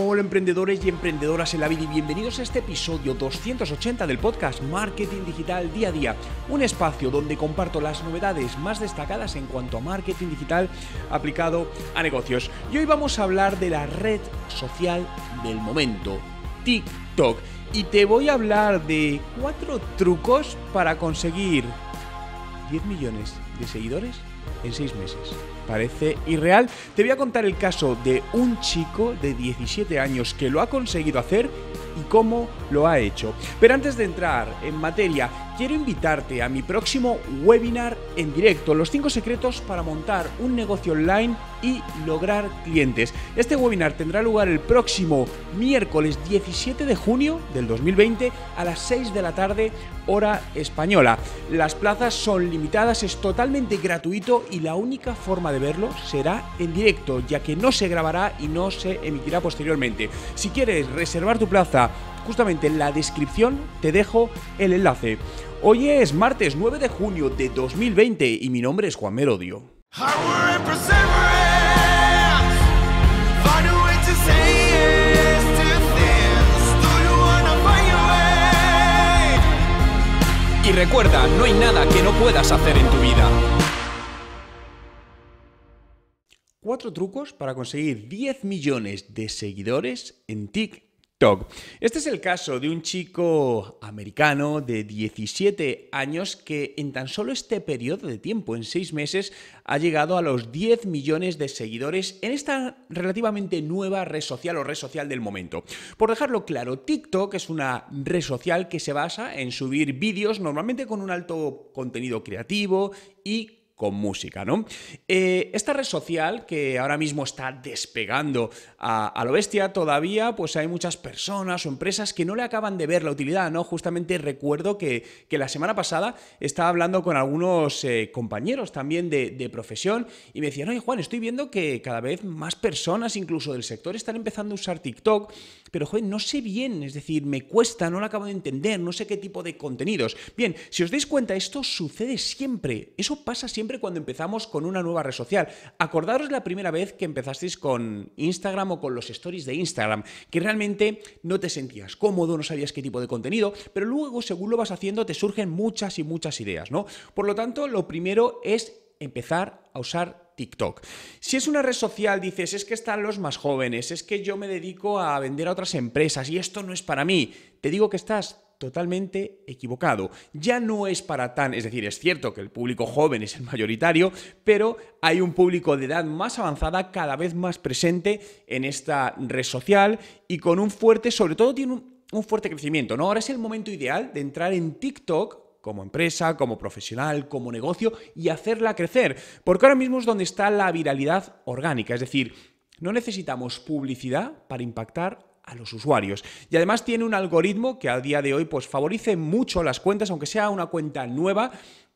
Hola emprendedores y emprendedoras en la vida y bienvenidos a este episodio 280 del podcast Marketing Digital Día a Día, un espacio donde comparto las novedades más destacadas en cuanto a marketing digital aplicado a negocios. Y hoy vamos a hablar de la red social del momento, TikTok. Y te voy a hablar de cuatro trucos para conseguir 10 millones de seguidores en seis meses. Parece irreal. Te voy a contar el caso de un chico de 17 años que lo ha conseguido hacer y cómo lo ha hecho. Pero antes de entrar en materia, quiero invitarte a mi próximo webinar en directo, los 5 secretos para montar un negocio online y lograr clientes. Este webinar tendrá lugar el próximo miércoles 17 de junio del 2020 a las 6 de la tarde hora española. Las plazas son limitadas, es total gratuito y la única forma de verlo será en directo, ya que no se grabará y no se emitirá posteriormente. Si quieres reservar tu plaza, justamente en la descripción te dejo el enlace. Hoy es martes 9 de junio de 2020 y mi nombre es Juan Merodio. recuerda, no hay nada que no puedas hacer en tu vida. Cuatro trucos para conseguir 10 millones de seguidores en TikTok TikTok. Este es el caso de un chico americano de 17 años que en tan solo este periodo de tiempo, en 6 meses, ha llegado a los 10 millones de seguidores en esta relativamente nueva red social o red social del momento. Por dejarlo claro, TikTok es una red social que se basa en subir vídeos normalmente con un alto contenido creativo y con música, ¿no? Eh, esta red social que ahora mismo está despegando a, a, lo bestia, todavía pues hay muchas personas o empresas que no le acaban de ver la utilidad, ¿no? Justamente recuerdo que, la semana pasada estaba hablando con algunos eh, compañeros también de, de, profesión y me decían, oye Juan, estoy viendo que cada vez más personas, incluso del sector, están empezando a usar TikTok, pero joven, no sé bien, es decir, me cuesta, no lo acabo de entender, no sé qué tipo de contenidos. Bien, si os dais cuenta, esto sucede siempre, eso pasa siempre cuando empezamos con una nueva red social. Acordaros la primera vez que empezasteis con Instagram o con los stories de Instagram, que realmente no te sentías cómodo, no sabías qué tipo de contenido, pero luego según lo vas haciendo te surgen muchas y muchas ideas, ¿no? Por lo tanto, lo primero es empezar a usar TikTok. Si es una red social, dices, es que están los más jóvenes, es que yo me dedico a vender a otras empresas y esto no es para mí, te digo que estás totalmente equivocado. Ya no es para tan, es decir, es cierto que el público joven es el mayoritario, pero hay un público de edad más avanzada cada vez más presente en esta red social y con un fuerte, sobre todo tiene un, fuerte crecimiento, ¿no? Ahora es el momento ideal de entrar en TikTok como empresa, como profesional, como negocio y hacerla crecer, porque ahora mismo es donde está la viralidad orgánica, es decir, no necesitamos publicidad para impactar a los usuarios. Y además tiene un algoritmo que a día de hoy pues, favorece mucho las cuentas, aunque sea una cuenta nueva,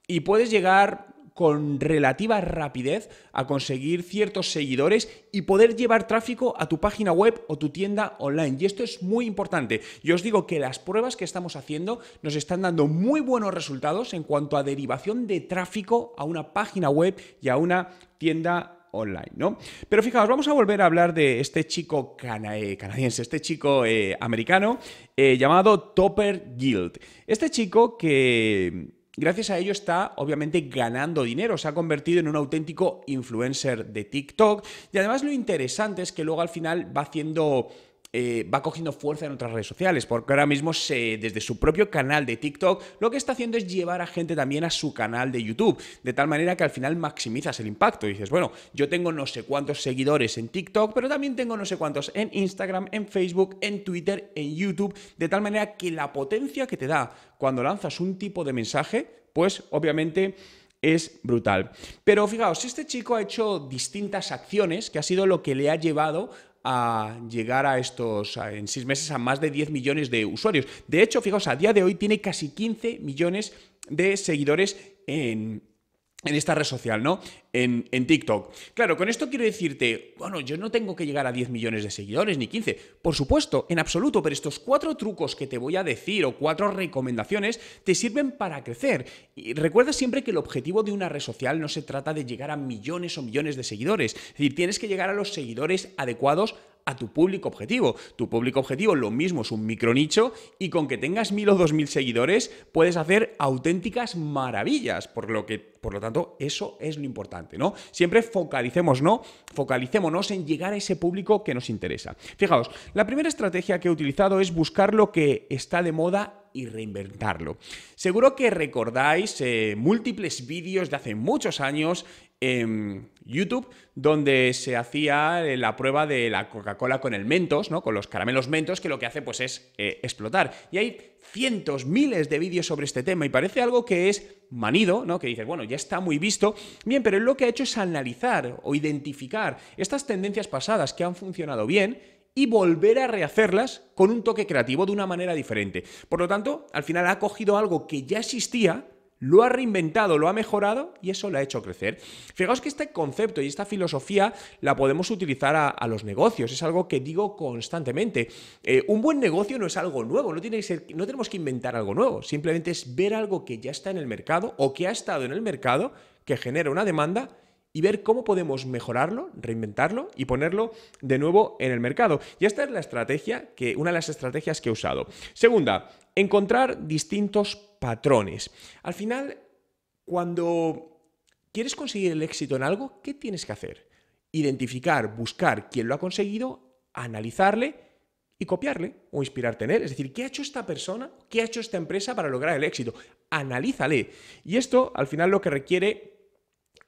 y puedes llegar con relativa rapidez a conseguir ciertos seguidores y poder llevar tráfico a tu página web o tu tienda online. Y esto es muy importante. Yo os digo que las pruebas que estamos haciendo nos están dando muy buenos resultados en cuanto a derivación de tráfico a una página web y a una tienda online, ¿no? Pero fijaos, vamos a volver a hablar de este chico eh, canadiense, este chico eh, americano eh, llamado Topper Guild. Este chico que gracias a ello está obviamente ganando dinero, se ha convertido en un auténtico influencer de TikTok y además lo interesante es que luego al final va haciendo eh, va cogiendo fuerza en otras redes sociales, porque ahora mismo desde su propio canal de TikTok lo que está haciendo es llevar a gente también a su canal de YouTube, de tal manera que al final maximizas el impacto. Y dices, bueno, yo tengo no sé cuántos seguidores en TikTok, pero también tengo no sé cuántos en Instagram, en Facebook, en Twitter, en YouTube, de tal manera que la potencia que te da cuando lanzas un tipo de mensaje, pues obviamente es brutal. Pero fijaos, este chico ha hecho distintas acciones que ha sido lo que le ha llevado a llegar a estos, en seis meses, a más de 10 millones de usuarios. De hecho, fijaos, a día de hoy tiene casi 15 millones de seguidores en, en esta red social, ¿no? En, TikTok. Claro, con esto quiero decirte, bueno, yo no tengo que llegar a 10 millones de seguidores ni 15, por supuesto, en absoluto, pero estos cuatro trucos que te voy a decir o cuatro recomendaciones te sirven para crecer. Y recuerda siempre que el objetivo de una red social no se trata de llegar a millones o millones de seguidores, es decir, tienes que llegar a los seguidores adecuados a tu público objetivo. Tu público objetivo lo mismo es un micro nicho y con que tengas mil o dos mil seguidores puedes hacer auténticas maravillas, por lo que por lo tanto, eso es lo importante, ¿no? Siempre focalicemos, ¿no? Focalicémonos en llegar a ese público que nos interesa. Fijaos, la primera estrategia que he utilizado es buscar lo que está de moda y reinventarlo. Seguro que recordáis eh, múltiples vídeos de hace muchos años. en em, YouTube, donde se hacía eh, la prueba de la Coca-Cola con el Mentos, ¿no? Con los caramelos Mentos, que lo que hace pues es eh, explotar. Y hay cientos, miles de vídeos sobre este tema y parece algo que es manido, ¿no? Que dices, bueno, ya está muy visto. Bien, pero él lo que ha hecho es analizar o identificar estas tendencias pasadas que han funcionado bien y volver a rehacerlas con un toque creativo de una manera diferente. Por lo tanto, al final ha cogido algo que ya existía, lo ha reinventado, lo ha mejorado y eso lo ha hecho crecer. Fijaos que este concepto y esta filosofía la podemos utilizar a, los negocios, es algo que digo constantemente. Eh, un buen negocio no es algo nuevo, no, tiene que ser, no tenemos que inventar algo nuevo, simplemente es ver algo que ya está en el mercado o que ha estado en el mercado, que genera una demanda y ver cómo podemos mejorarlo, reinventarlo y ponerlo de nuevo en el mercado. Y esta es la estrategia que una de las estrategias que he usado. Segunda, encontrar distintos patrones. Al final, cuando quieres conseguir el éxito en algo, ¿qué tienes que hacer? Identificar, buscar quién lo ha conseguido, analizarle y copiarle o inspirarte en él. Es decir, ¿qué ha hecho esta persona? ¿Qué ha hecho esta empresa para lograr el éxito? Analízale. Y esto, al final, lo que requiere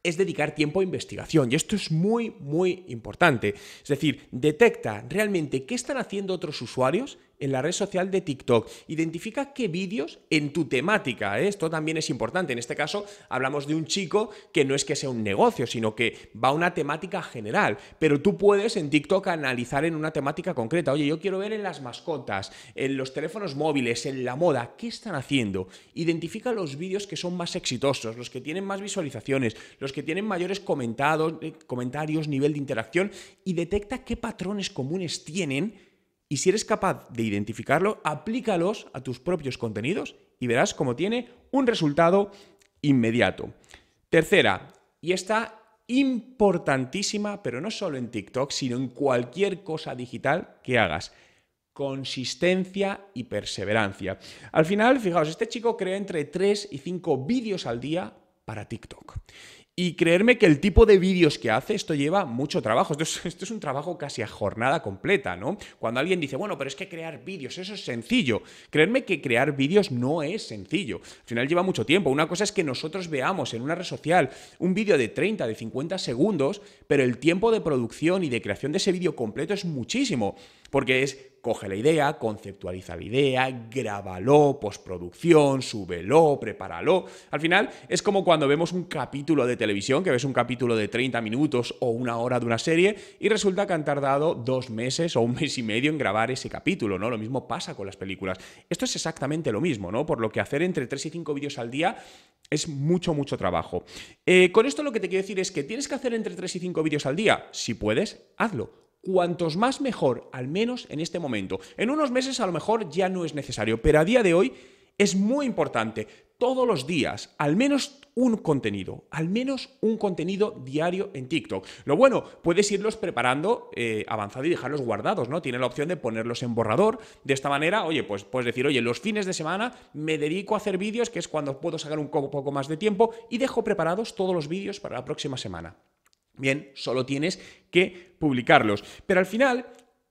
es dedicar tiempo a investigación. Y esto es muy, muy importante. Es decir, detecta realmente qué están haciendo otros usuarios en la red social de TikTok. Identifica qué vídeos en tu temática. ¿eh? Esto también es importante. En este caso hablamos de un chico que no es que sea un negocio, sino que va a una temática general. Pero tú puedes en TikTok analizar en una temática concreta. Oye, yo quiero ver en las mascotas, en los teléfonos móviles, en la moda, ¿qué están haciendo? Identifica los vídeos que son más exitosos, los que tienen más visualizaciones, los que tienen mayores comentados, eh, comentarios, nivel de interacción y detecta qué patrones comunes tienen y si eres capaz de identificarlo, aplícalos a tus propios contenidos y verás cómo tiene un resultado inmediato. Tercera, y esta importantísima, pero no solo en TikTok, sino en cualquier cosa digital que hagas. Consistencia y perseverancia. Al final, fijaos, este chico crea entre 3 y 5 vídeos al día para TikTok. Y creerme que el tipo de vídeos que hace, esto lleva mucho trabajo. Esto es, un trabajo casi a jornada completa, ¿no? Cuando alguien dice, bueno, pero es que crear vídeos, eso es sencillo. Creerme que crear vídeos no es sencillo. Al final lleva mucho tiempo. Una cosa es que nosotros veamos en una red social un vídeo de 30, de 50 segundos, pero el tiempo de producción y de creación de ese vídeo completo es muchísimo. Porque es coge la idea, conceptualiza la idea, grábalo, postproducción, súbelo, prepáralo. Al final es como cuando vemos un capítulo de televisión, que ves un capítulo de 30 minutos o una hora de una serie y resulta que han tardado dos meses o un mes y medio en grabar ese capítulo, ¿no? Lo mismo pasa con las películas. Esto es exactamente lo mismo, ¿no? Por lo que hacer entre 3 y 5 vídeos al día es mucho, mucho trabajo. Eh, con esto lo que te quiero decir es que tienes que hacer entre 3 y 5 vídeos al día. Si puedes, hazlo Cuantos más mejor, al menos en este momento. En unos meses a lo mejor ya no es necesario, pero a día de hoy es muy importante todos los días, al menos un contenido, al menos un contenido diario en TikTok. Lo bueno, puedes irlos preparando eh, avanzado y dejarlos guardados, ¿no? Tiene la opción de ponerlos en borrador. De esta manera, oye, pues puedes decir, oye, los fines de semana me dedico a hacer vídeos, que es cuando puedo sacar un poco más de tiempo, y dejo preparados todos los vídeos para la próxima semana. Bien, solo tienes que publicarlos. Pero al final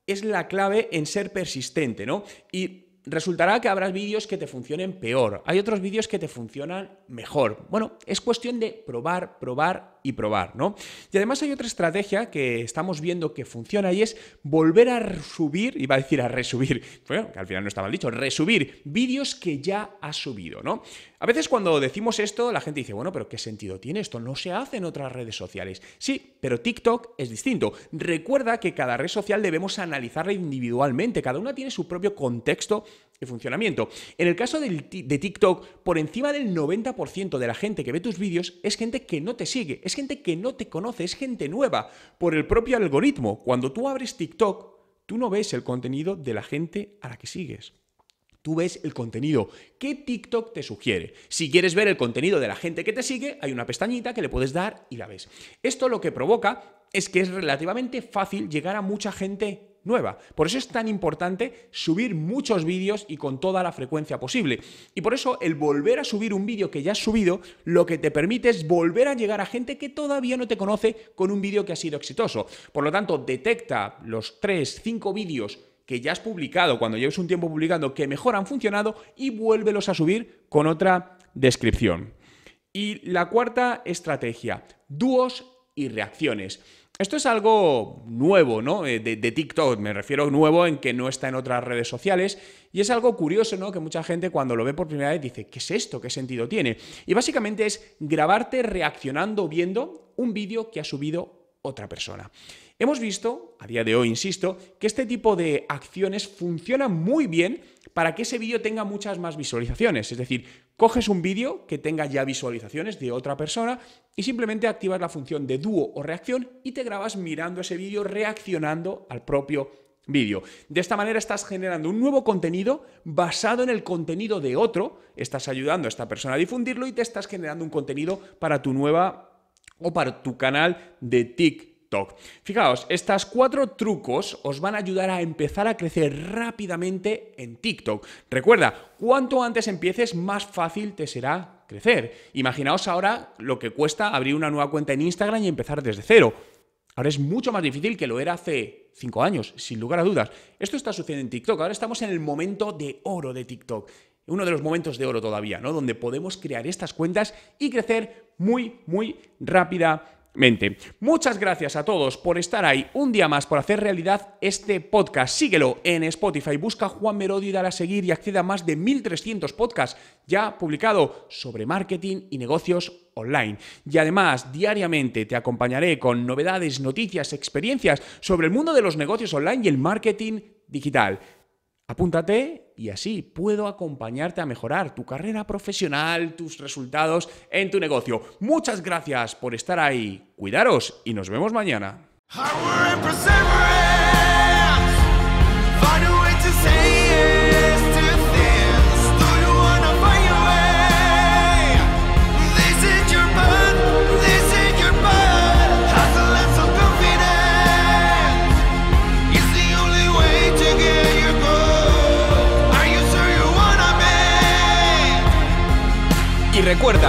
es la clave en ser persistente, ¿no? Y resultará que habrá vídeos que te funcionen peor, hay otros vídeos que te funcionan mejor. Bueno, es cuestión de probar, probar y probar, ¿no? Y además hay otra estrategia que estamos viendo que funciona y es volver a subir, iba a decir a resubir, bueno, que al final no está mal dicho, resubir vídeos que ya ha subido, ¿no? A veces cuando decimos esto, la gente dice, bueno, pero ¿qué sentido tiene esto? No se hace en otras redes sociales. Sí, pero TikTok es distinto. Recuerda que cada red social debemos analizarla individualmente, cada una tiene su propio contexto funcionamiento. En el caso de TikTok, por encima del 90% de la gente que ve tus vídeos es gente que no te sigue, es gente que no te conoce, es gente nueva por el propio algoritmo. Cuando tú abres TikTok, tú no ves el contenido de la gente a la que sigues. Tú ves el contenido que TikTok te sugiere. Si quieres ver el contenido de la gente que te sigue, hay una pestañita que le puedes dar y la ves. Esto lo que provoca es que es relativamente fácil llegar a mucha gente nueva. Por eso es tan importante subir muchos vídeos y con toda la frecuencia posible. Y por eso el volver a subir un vídeo que ya has subido, lo que te permite es volver a llegar a gente que todavía no te conoce con un vídeo que ha sido exitoso. Por lo tanto, detecta los 3, 5 vídeos que ya has publicado cuando lleves un tiempo publicando que mejor han funcionado y vuélvelos a subir con otra descripción. Y la cuarta estrategia, dúos y reacciones. Esto es algo nuevo, ¿no? Eh, de, TikTok, me refiero nuevo en que no está en otras redes sociales. Y es algo curioso, ¿no? Que mucha gente cuando lo ve por primera vez dice, ¿qué es esto? ¿Qué sentido tiene? Y básicamente es grabarte reaccionando viendo un vídeo que ha subido otra persona. Hemos visto, a día de hoy, insisto, que este tipo de acciones funcionan muy bien para que ese vídeo tenga muchas más visualizaciones. Es decir, coges un vídeo que tenga ya visualizaciones de otra persona y simplemente activas la función de dúo o reacción y te grabas mirando ese vídeo, reaccionando al propio vídeo. De esta manera estás generando un nuevo contenido basado en el contenido de otro, estás ayudando a esta persona a difundirlo y te estás generando un contenido para tu nueva o para tu canal de TikTok Fijaos, estas cuatro trucos os van a ayudar a empezar a crecer rápidamente en TikTok. Recuerda, cuanto antes empieces, más fácil te será crecer. Imaginaos ahora lo que cuesta abrir una nueva cuenta en Instagram y empezar desde cero. Ahora es mucho más difícil que lo era hace cinco años, sin lugar a dudas. Esto está sucediendo en TikTok. Ahora estamos en el momento de oro de TikTok. Uno de los momentos de oro todavía, ¿no? Donde podemos crear estas cuentas y crecer muy, muy rápidamente Muchas gracias a todos por estar ahí un día más, por hacer realidad este podcast. Síguelo en Spotify, busca Juan y dale a seguir y acceda a más de 1.300 podcasts ya publicados sobre marketing y negocios online. Y además, diariamente te acompañaré con novedades, noticias, experiencias sobre el mundo de los negocios online y el marketing digital. Apúntate y así puedo acompañarte a mejorar tu carrera profesional, tus resultados en tu negocio. Muchas gracias por estar ahí. Cuidaros y nos vemos mañana.